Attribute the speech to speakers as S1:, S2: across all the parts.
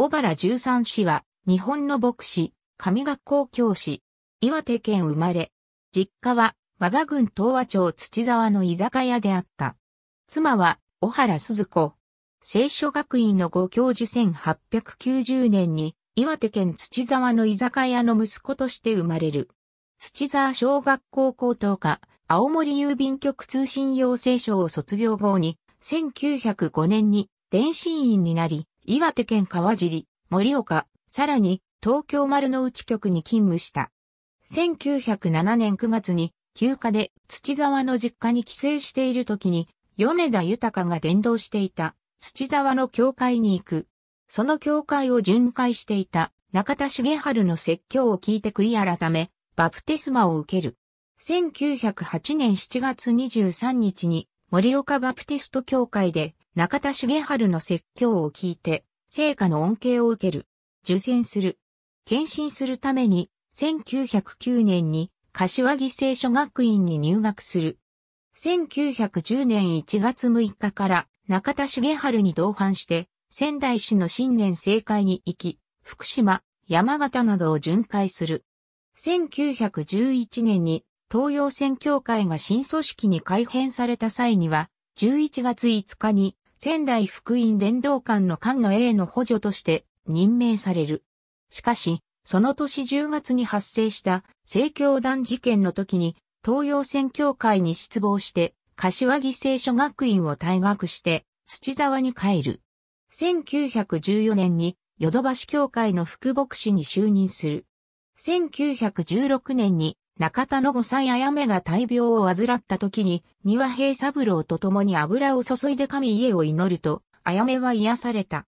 S1: 小原十三氏は、日本の牧師、神学校教師、岩手県生まれ、実家は、我が郡東和町土沢の居酒屋であった。妻は、小原鈴子。聖書学院のご教授1890年に、岩手県土沢の居酒屋の息子として生まれる。土沢小学校高等科、青森郵便局通信用聖書を卒業後に、1905年に電信員になり、岩手県川尻、盛岡、さらに東京丸の内局に勤務した。1907年9月に休暇で土沢の実家に帰省している時に米田豊が伝道していた土沢の教会に行く。その教会を巡回していた中田茂春の説教を聞いて悔い改め、バプテスマを受ける。1908年7月23日に森岡バプテスト教会で中田茂春の説教を聞いて成果の恩恵を受ける、受選する、献身するために、1909年に柏木聖書学院に入学する。1910年1月6日から中田重春に同伴して、仙台市の新年政会に行き、福島、山形などを巡回する。1911年に東洋宣教会が新組織に改編された際には、11月5日に仙台福音伝道館の館の A の補助として任命される。しかし、その年10月に発生した聖教団事件の時に東洋宣教会に失望して柏木聖書学院を退学して土沢に帰る。1914年にヨドバシ教会の副牧師に就任する。1916年に中田の五歳あやめが大病を患った時に、庭平三郎と共に油を注いで神家を祈ると、あやめは癒された。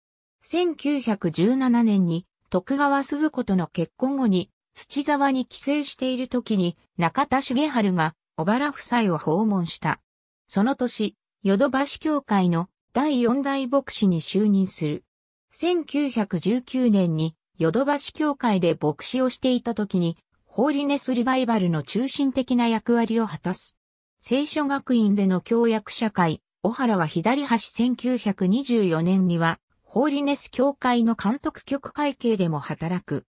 S1: 1917年に、徳川鈴子との結婚後に、土沢に帰省している時に、中田重春が、小原夫妻を訪問した。その年、ヨドバシ協会の第四代牧師に就任する。1919年に、ヨドバシ協会で牧師をしていた時に、ホーリネスリバイバルの中心的な役割を果たす。聖書学院での教約社会、小原は左端1924年には、ホーリネス教会の監督局会計でも働く。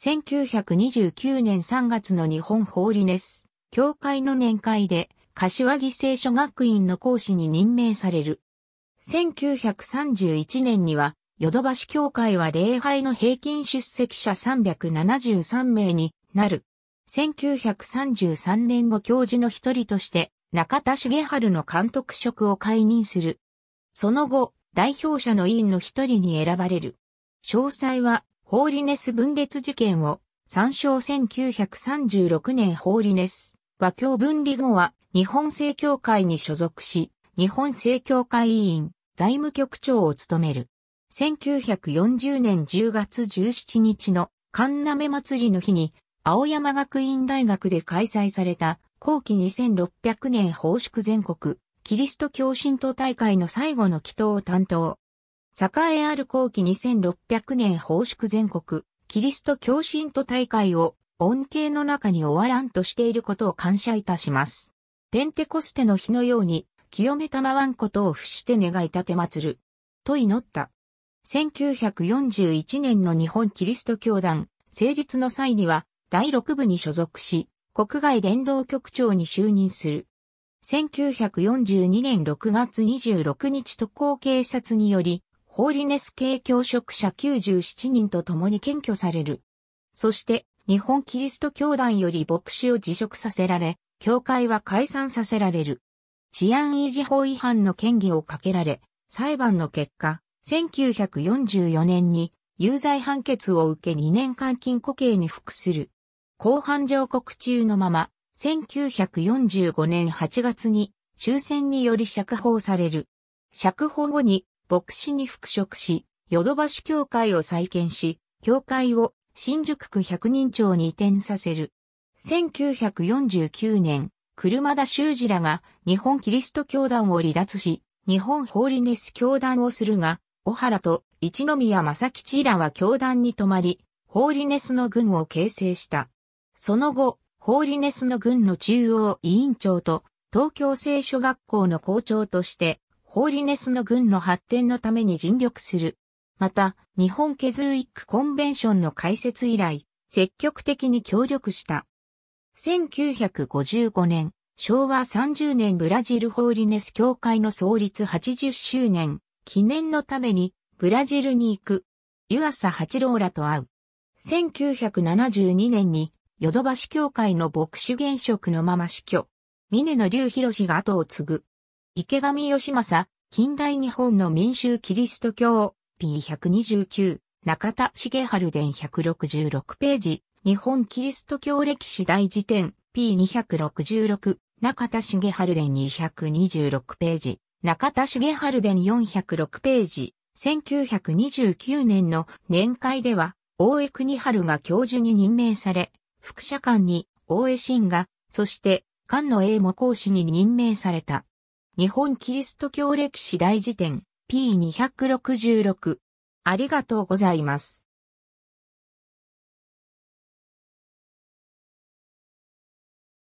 S1: 1929年3月の日本ホーリネス、教会の年会で、柏木聖書学院の講師に任命される。1931年には、ヨドバシ教会は礼拝の平均出席者373名になる。1933年後教授の一人として、中田茂春の監督職を解任する。その後、代表者の委員の一人に選ばれる。詳細は、ホーリネス分裂事件を、参照1936年ホーリネス和教分離後は、日本正教会に所属し、日本正教会委員、財務局長を務める。1940年10月17日の、神鍋祭りの日に、青山学院大学で開催された後期2600年奉祝全国キリスト教神徒大会の最後の祈祷を担当。栄ある後期2600年奉祝全国キリスト教神徒大会を恩恵の中に終わらんとしていることを感謝いたします。ペンテコステの日のように清めたまわんことを伏して願い立てまつる。と祈った。1941年の日本キリスト教団成立の際には、第6部に所属し、国外伝道局長に就任する。1942年6月26日特攻警察により、ホーリネス系教職者97人と共に検挙される。そして、日本キリスト教団より牧師を辞職させられ、教会は解散させられる。治安維持法違反の権疑をかけられ、裁判の結果、1944年に有罪判決を受け2年間禁固刑に服する。後半上告中のまま、1945年8月に終戦により釈放される。釈放後に牧師に復職し、ヨドバシ教会を再建し、教会を新宿区百人町に移転させる。1949年、車田修二らが日本キリスト教団を離脱し、日本ホーリネス教団をするが、小原と一宮正吉らは教団に泊まり、ホーリネスの軍を形成した。その後、ホーリネスの軍の中央委員長と東京聖書学校の校長として、ホーリネスの軍の発展のために尽力する。また、日本ケズウィックコンベンションの開設以来、積極的に協力した。1955年、昭和30年ブラジルホーリネス協会の創立80周年、記念のために、ブラジルに行く、湯浅八郎らと会う。1972年にヨドバシ協会の牧師現職のまま死去。峰野隆博が後を継ぐ。池上義政、近代日本の民衆キリスト教、P129、中田重春伝166ページ、日本キリスト教歴史大辞典、P266、中田重春伝226ページ、中田重春伝406ページ、1929年の年会では、大江国春が教授に任命され、副社官に大江信が、そして菅野英も講師に任命された。日本キリスト教歴史大辞典 P266。ありがとうございます。